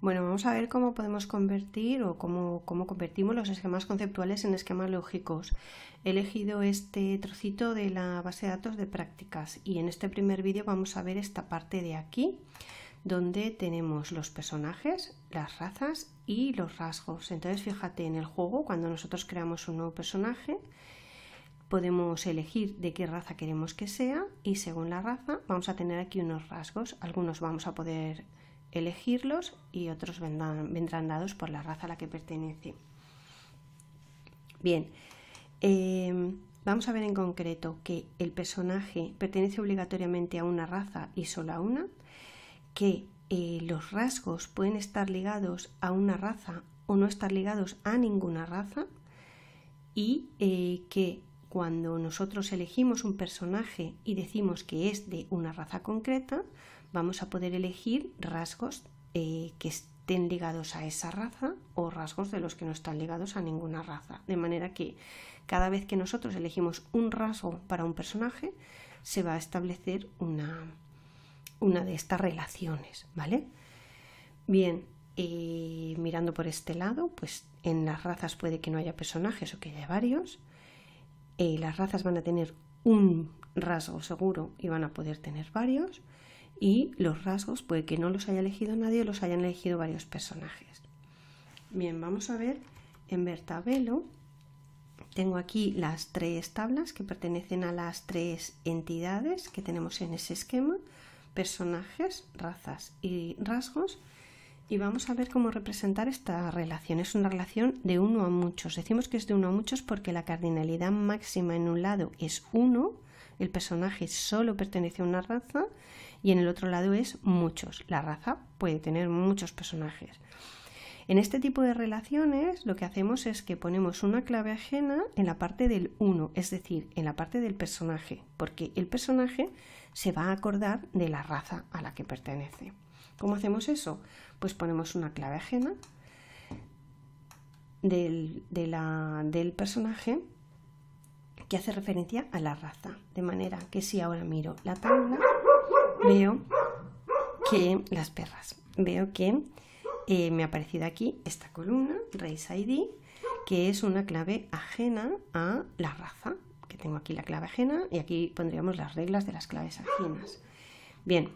Bueno, vamos a ver cómo podemos convertir o cómo, convertimos los esquemas conceptuales en esquemas lógicos. He elegido este trocito de la base de datos de prácticas y en este primer vídeo vamos a ver esta parte de aquí donde tenemos los personajes, las razas y los rasgos. Entonces fíjate en el juego cuando nosotros creamos un nuevo personaje podemos elegir de qué raza queremos que sea y según la raza vamos a tener aquí unos rasgos. Algunos vamos a poder elegirlos y otros vendrán, dados por la raza a la que pertenece. Bien, eh, vamos a ver en concreto que el personaje pertenece obligatoriamente a una raza y solo a una, que eh, los rasgos pueden estar ligados a una raza o no estar ligados a ninguna raza y eh, que cuando nosotros elegimos un personaje y decimos que es de una raza concreta, vamos a poder elegir rasgos eh, que estén ligados a esa raza o rasgos de los que no están ligados a ninguna raza. De manera que cada vez que nosotros elegimos un rasgo para un personaje, se va a establecer una, de estas relaciones, ¿vale? Bien, eh, mirando por este lado, pues en las razas puede que no haya personajes o que haya varios. Eh, las razas van a tener un rasgo seguro y van a poder tener varios y los rasgos puede que no los haya elegido nadie o los hayan elegido varios personajes. Bien, vamos a ver en Bertabelo. Tengo aquí las tres tablas que pertenecen a las tres entidades que tenemos en ese esquema, personajes, razas y rasgos. Y vamos a ver cómo representar esta relación. Es una relación de uno a muchos. Decimos que es de uno a muchos porque la cardinalidad máxima en un lado es uno, el personaje solo pertenece a una raza y en el otro lado es muchos. La raza puede tener muchos personajes. En este tipo de relaciones lo que hacemos es que ponemos una clave ajena en la parte del 1, es decir, en la parte del personaje, porque el personaje se va a acordar de la raza a la que pertenece. ¿Cómo hacemos eso? Pues ponemos una clave ajena del, del personaje que hace referencia a la raza, de manera que si ahora miro la tabla, veo que las perras, veo que eh, me ha aparecido aquí esta columna, Race ID, que es una clave ajena a la raza, que tengo aquí la clave ajena y aquí pondríamos las reglas de las claves ajenas. Bien,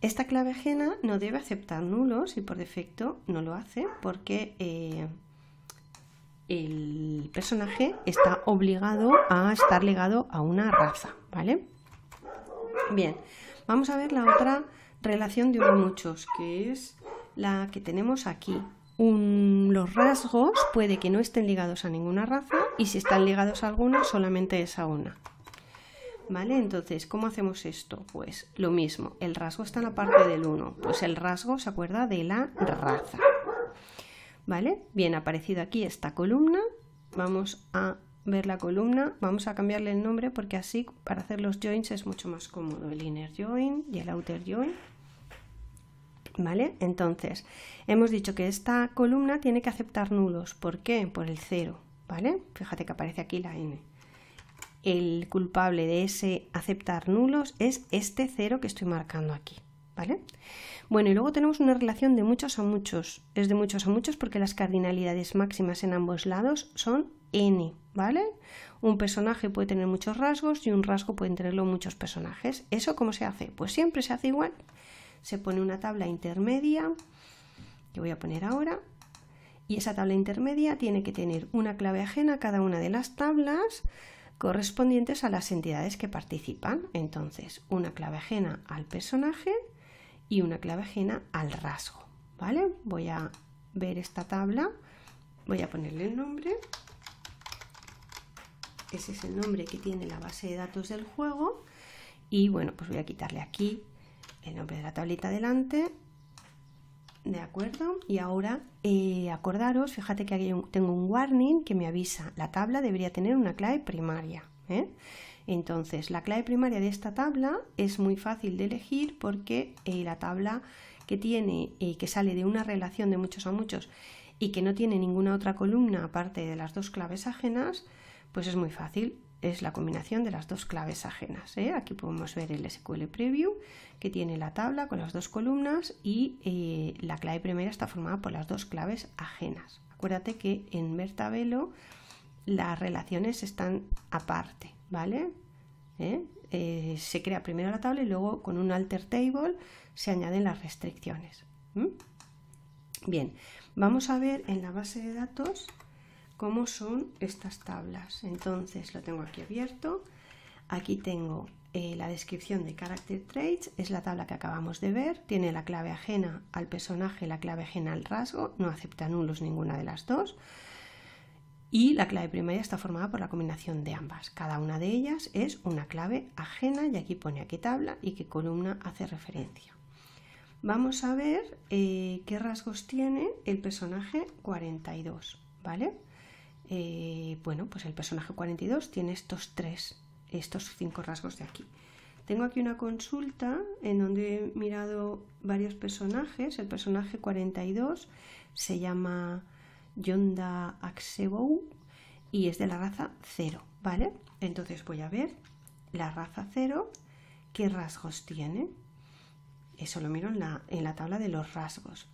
esta clave ajena no debe aceptar nulos y por defecto no lo hace porque eh, el personaje está obligado a estar ligado a una raza, ¿vale? Bien, Vamos a ver la otra relación de uno muchos, que es la que tenemos aquí. Un, los rasgos puede que no estén ligados a ninguna raza y si están ligados a alguna, solamente es a una. ¿Vale? Entonces, ¿cómo hacemos esto? Pues lo mismo, el rasgo está en la parte del 1. Pues el rasgo se acuerda de la raza. ¿Vale? Bien, aparecido aquí esta columna. Vamos a ver la columna, vamos a cambiarle el nombre porque así para hacer los joins es mucho más cómodo el inner join y el outer join. ¿Vale? Entonces, hemos dicho que esta columna tiene que aceptar nulos. ¿Por qué? Por el cero. ¿vale? Fíjate que aparece aquí la n. El culpable de ese aceptar nulos es este cero que estoy marcando aquí, ¿vale? Bueno, y luego tenemos una relación de muchos a muchos. Es de muchos a muchos porque las cardinalidades máximas en ambos lados son n, ¿vale? Un personaje puede tener muchos rasgos y un rasgo pueden tenerlo muchos personajes. ¿Eso cómo se hace? Pues siempre se hace igual. Se pone una tabla intermedia, que voy a poner ahora, y esa tabla intermedia tiene que tener una clave ajena a cada una de las tablas correspondientes a las entidades que participan. Entonces, una clave ajena al personaje y una clave ajena al rasgo, ¿vale? Voy a ver esta tabla, voy a ponerle el nombre ese es el nombre que tiene la base de datos del juego y bueno pues voy a quitarle aquí el nombre de la tablita delante de acuerdo y ahora eh, acordaros fíjate que aquí tengo un warning que me avisa la tabla debería tener una clave primaria ¿eh? entonces la clave primaria de esta tabla es muy fácil de elegir porque eh, la tabla que tiene que sale de una relación de muchos a muchos y que no tiene ninguna otra columna aparte de las dos claves ajenas pues es muy fácil, es la combinación de las dos claves ajenas. ¿eh? Aquí podemos ver el SQL Preview que tiene la tabla con las dos columnas y eh, la clave primera está formada por las dos claves ajenas. Acuérdate que en Mertabelo las relaciones están aparte, ¿vale? ¿Eh? se crea primero la tabla y luego con un alter table se añaden las restricciones. Bien, vamos a ver en la base de datos cómo son estas tablas. Entonces lo tengo aquí abierto. Aquí tengo eh, la descripción de Character Traits, es la tabla que acabamos de ver. Tiene la clave ajena al personaje, la clave ajena al rasgo, no acepta nulos ninguna de las dos. Y la clave primaria está formada por la combinación de ambas. Cada una de ellas es una clave ajena y aquí pone a qué tabla y qué columna hace referencia. Vamos a ver eh, qué rasgos tiene el personaje 42, ¿vale? Eh, bueno, pues el personaje 42 tiene estos tres, estos cinco rasgos de aquí. Tengo aquí una consulta en donde he mirado varios personajes. El personaje 42 se llama Yonda Axebou y es de la raza 0, ¿vale? Entonces voy a ver la raza 0, qué rasgos tiene. Eso lo miro en la, en la tabla de los rasgos.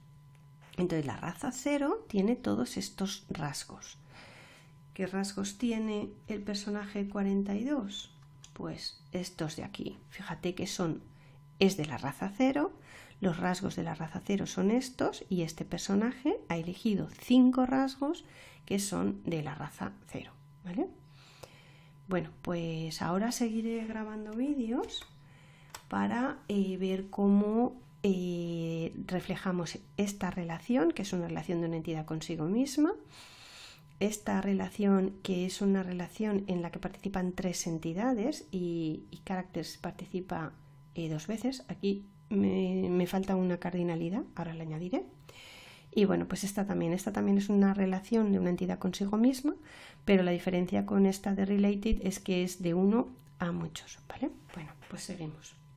Entonces la raza 0 tiene todos estos rasgos. ¿Qué rasgos tiene el personaje 42? Pues estos de aquí. Fíjate que son, es de la raza 0, los rasgos de la raza 0 son estos y este personaje ha elegido cinco rasgos que son de la raza 0. Bueno, pues ahora seguiré grabando vídeos para eh, ver cómo eh, reflejamos esta relación, que es una relación de una entidad consigo misma, esta relación, que es una relación en la que participan tres entidades y, y participa eh, dos veces, aquí me, falta una cardinalidad, ahora la añadiré. Y bueno, pues esta también, esta también es una relación de una entidad consigo misma, pero la diferencia con esta de related es que es de uno a muchos, ¿vale? Bueno, pues seguimos.